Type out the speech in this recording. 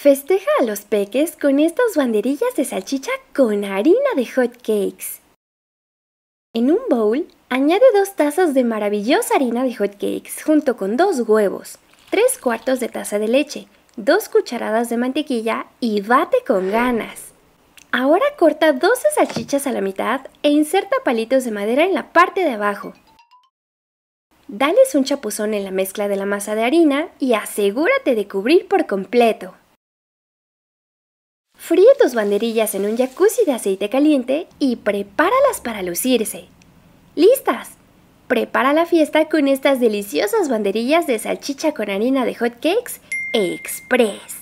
Festeja a los peques con estas banderillas de salchicha con harina de hot cakes. En un bowl, añade dos tazas de maravillosa harina de hot cakes junto con dos huevos, tres cuartos de taza de leche, dos cucharadas de mantequilla y bate con ganas. Ahora corta 12 salchichas a la mitad e inserta palitos de madera en la parte de abajo. Dales un chapuzón en la mezcla de la masa de harina y asegúrate de cubrir por completo. Fríe tus banderillas en un jacuzzi de aceite caliente y prepáralas para lucirse. ¡Listas! Prepara la fiesta con estas deliciosas banderillas de salchicha con harina de hot cakes Express.